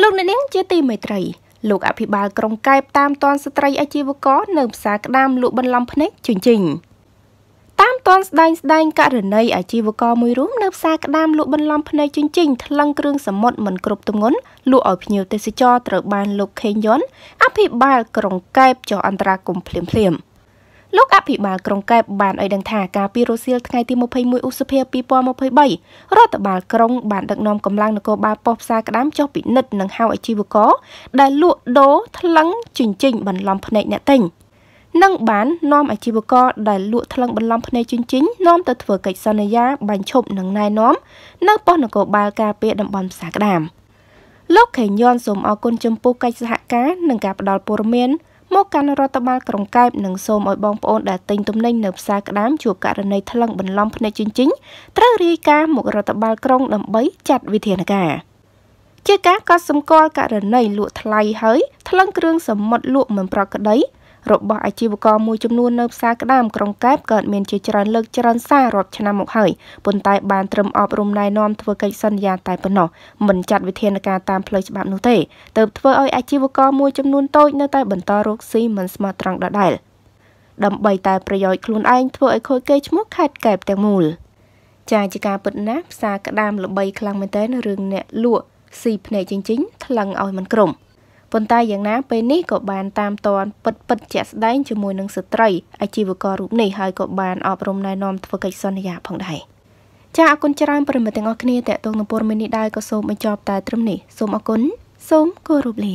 លោកអ្នកនាងជាទីមេត្រី លោកអភិបាលក្រុងកែបតាមតនស្ត្រីអាជីវករនៅផ្សារក្តាមលក់បន្លំភ្នែកជញ្ជីងតាមតនស្ដែងស្ដែងករណីអាជីវករមួយរូបនៅផ្សារក្តាមលក់បន្លំភ្នែកជញ្ជីងថ្លឹងគ្រឿងសមុទ្រមិនគ្រប់ទម្ងន់លក់ឲ្យភ្ញៀវទេសចរត្រូវបានលោកខេងយ៉ុនអភិបាលក្រុងកែបចុះអន្តរាគមន៍ភ្លាមៗលោកអភិបាលក្រុងកែបបានឲ្យដឹងថាការពីរុស្ស៊ីលថ្ងៃទី21ឧសភា2023រដ្ឋបាលក្រុងបានដឹកនាំកម្លាំងនគរបាលប៉ុស្តិ៍ផ្សារក្តាមចុះពិនិត្យនិងហៅអាជីវករដែលលក់ដូរថ្លឹងជញ្ជីងបន្លំភ្នែកអ្នកទិញនិងបាននាំអាជីវករដែលលក់ថ្លឹងបន្លំភ្នែកជញ្ជីងនាំទៅធ្វើកិច្ចសន្យា បាញ់ឈប់និងណែនាំនៅប៉ុស្តិ៍នគរបាលការពារតំបន់ផ្សារក្តាមលោកខេងយ៉នសូមអរគុណចំពោះកិច្ចសហការនិងការផ្ដល់ព័ត៌មានមកកាន់រដ្ឋបាលក្រុងកែបនិងសូមឲ្យបងប្អូនដែលទិញទំនិញនៅផ្សារក្តាមជួបករណីថ្លឹងបន្លំភ្នែកជញ្ជីងត្រូវរាយការណ៍មករដ្ឋបាលក្រុងដើម្បីចាត់វិធានការជាការកត់សម្គាល់ករណីលក់ថ្លៃហើយថ្លឹងគ្រឿងសមុទ្រលក់មិនប្រក្រតីរបស់អាជីវករមួយចំនួននៅផ្សារក្តាមក្រុងកែបកើតមានជាច្រើនលើកច្រើនសាររាប់ឆ្នាំមកហើយប៉ុន្តែបានត្រឹមអប់រំណែនាំធ្វើកិច្ចសន្យាតែប៉ុណ្ណោះមិនចាត់វិធានការតាមផ្លូវច្បាប់នោះទេទើបធ្វើឲ្យអាជីវករមួយចំនួនតូចនៅតែបន្តរកស៊ីមិនស្មោះត្រង់ដដែល ដើម្បីតែប្រយោជន៍ខ្លួនឯងធ្វើឲ្យខូចកេរ្តិ៍ឈ្មោះខេត្តកែបទាំងមូលចាជាការពិតណាស់ផ្សារក្តាមល្បីខ្លាំងមែនទែនរឿងអ្នកលក់ស៊ីភ្នែកជីងជីងថ្លឹងឲ្យមិនក្រុមប៉ុន្តែយ៉ាងណាពេលនេះក៏បានតាមតនពិតពិតជាក់ស្ដែងជាមួយនឹងស្ត្រីអាជីវកររូបនេះហើយក៏បានអប់រំណែនាំធ្វើកិច្ចសន្យាផងដែរចាអរគុណច្រើនប្រិមត្តទាំងអស់គ្នាតេតងនឹងព័ត៌មាននេះដែរក៏សូមបញ្ចប់តែត្រឹមនេះសូមអរគុណសូមគោរពលា